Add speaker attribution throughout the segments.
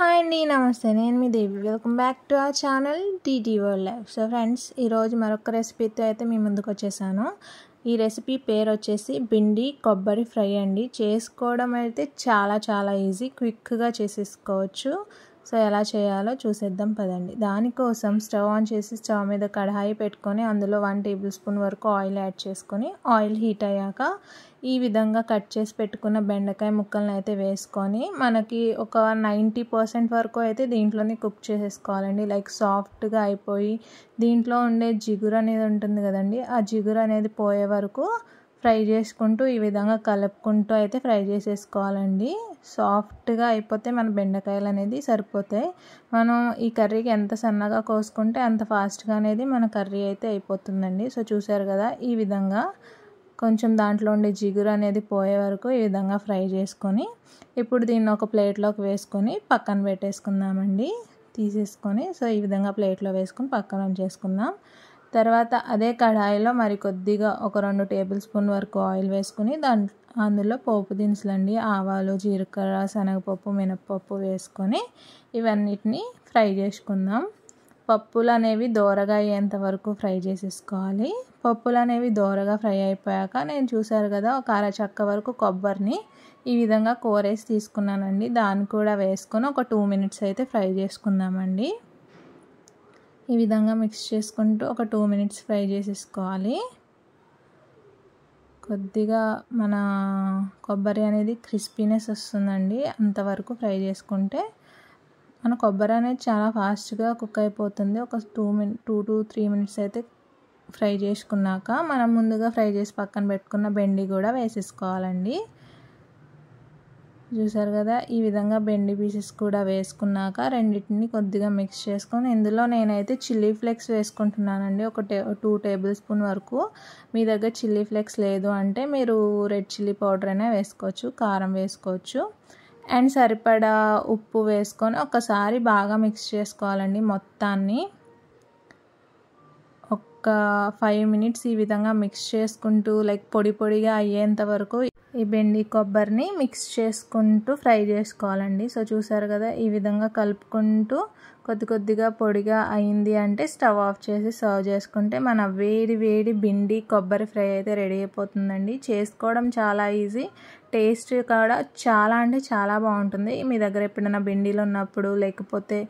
Speaker 1: hi అండి నమస్తే నేను మీ Devi welcome back to our channel TT world life so friends ఈరోజు మరొక రెసిపీతో అయితే మీ ముందుకు వచ్చేసాను ఈ రెసిపీ పేరు వచ్చేసి బిండి కొబ్బరి ఫ్రై అండి చేసుకోవడం అయితే చాలా చాలా ఈజీ క్విక్గా చేసేసుకోవచ్చు సో ఎలా చేయాలో చూసేద్దాం పదండి దానికోసం స్టవ్ ఆన్ చేసి స్టవ్ మీద కడాయి పెట్టుకొని అందులో వన్ టేబుల్ స్పూన్ వరకు ఆయిల్ యాడ్ చేసుకొని ఆయిల్ హీట్ అయ్యాక ఈ విధంగా కట్ చేసి పెట్టుకున్న బెండకాయ ముక్కలను అయితే వేసుకొని మనకి ఒక నైంటీ పర్సెంట్ వరకు అయితే దీంట్లోనే కుక్ చేసేసుకోవాలండి లైక్ సాఫ్ట్గా అయిపోయి దీంట్లో ఉండే జిగురు అనేది ఉంటుంది కదండి ఆ జిగురు అనేది పోయే వరకు ఫ్రై చేసుకుంటూ ఈ విధంగా కలుపుకుంటూ అయితే ఫ్రై చేసేసుకోవాలండి సాఫ్ట్గా అయిపోతే మన బెండకాయలు అనేది సరిపోతాయి మనం ఈ కర్రీకి ఎంత సన్నగా కోసుకుంటే అంత ఫాస్ట్గా అనేది మన కర్రీ అయితే అయిపోతుందండి సో చూసారు కదా ఈ విధంగా కొంచెం దాంట్లో ఉండే జిగురు అనేది పోయే వరకు ఈ విధంగా ఫ్రై చేసుకొని ఇప్పుడు దీన్ని ఒక ప్లేట్లోకి వేసుకొని పక్కన పెట్టేసుకుందామండి తీసేసుకొని సో ఈ విధంగా ప్లేట్లో వేసుకొని పక్కన చేసుకుందాం తర్వాత అదే కడాయిలో మరి కొద్దిగా ఒక రెండు టేబుల్ స్పూన్ వరకు ఆయిల్ వేసుకుని దాని అందులో పోపు దినుసులండి ఆవాలు జీలకర్ర శనగపప్పు మినప్పప్పు వేసుకొని ఇవన్నిటిని ఫ్రై చేసుకుందాం పప్పులు అనేవి దోరగా అయ్యేంత వరకు ఫ్రై చేసేసుకోవాలి పప్పులు అనేవి దోరగా ఫ్రై అయిపోయాక నేను చూశారు కదా ఒక అర చక్క వరకు కొబ్బరిని ఈ విధంగా కూరేసి తీసుకున్నానండి దాన్ని కూడా వేసుకొని ఒక టూ మినిట్స్ అయితే ఫ్రై చేసుకుందామండి ఈ విధంగా మిక్స్ చేసుకుంటూ ఒక టూ మినిట్స్ ఫ్రై చేసేసుకోవాలి కొద్దిగా మన కొబ్బరి అనేది క్రిస్పీనెస్ వస్తుందండి అంతవరకు ఫ్రై చేసుకుంటే మన కొబ్బరి అనేది చాలా ఫాస్ట్గా కుక్ అయిపోతుంది ఒక two min two to three minutes అయితే ఫ్రై చేసుకున్నాక మనం ముందుగా ఫ్రై చేసి పక్కన పెట్టుకున్న బెండి కూడా వేసేసుకోవాలండి చూసారు కదా ఈ విధంగా బెండి పీసెస్ కూడా వేసుకున్నాక రెండింటిని కొద్దిగా మిక్స్ చేసుకొని ఇందులో నేనైతే చిల్లీ ఫ్లేక్స్ వేసుకుంటున్నానండి ఒక టే టూ టేబుల్ స్పూన్ వరకు మీ దగ్గర చిల్లీ ఫ్లేక్స్ లేదు అంటే మీరు రెడ్ చిల్లీ పౌడర్ అయినా వేసుకోవచ్చు కారం వేసుకోవచ్చు అండ్ సరిపడా ఉప్పు వేసుకొని ఒకసారి బాగా మిక్స్ చేసుకోవాలండి మొత్తాన్ని ఒక ఫైవ్ మినిట్స్ ఈ విధంగా మిక్స్ చేసుకుంటూ లైక్ పొడి పొడిగా అయ్యేంత వరకు ఈ బెండి కొబ్బరిని మిక్స్ చేసుకుంటూ ఫ్రై చేసుకోవాలండి సో చూసారు కదా ఈ విధంగా కలుపుకుంటూ కొద్ది కొద్దిగా పొడిగా అయింది అంటే స్టవ్ ఆఫ్ చేసి సర్వ్ చేసుకుంటే మన వేడి వేడి బిండి కొబ్బరి ఫ్రై అయితే రెడీ అయిపోతుందండి చేసుకోవడం చాలా ఈజీ టేస్ట్ కూడా చాలా అంటే చాలా బాగుంటుంది మీ దగ్గర ఎప్పుడైనా బిండీలు ఉన్నప్పుడు లేకపోతే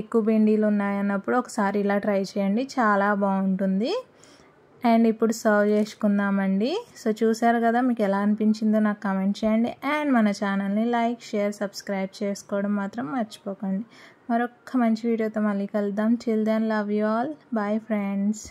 Speaker 1: ఎక్కువ బిండీలు ఉన్నాయన్నప్పుడు ఒకసారి ఇలా ట్రై చేయండి చాలా బాగుంటుంది అండ్ ఇప్పుడు సర్వ్ చేసుకుందామండి సో చూసారు కదా మీకు ఎలా అనిపించిందో నాకు కమెంట్ చేయండి అండ్ మన ఛానల్ని లైక్ షేర్ సబ్స్క్రైబ్ చేసుకోవడం మాత్రం మర్చిపోకండి మరొక మంచి వీడియోతో మళ్ళీ కలుద్దాం chill then love you all bye friends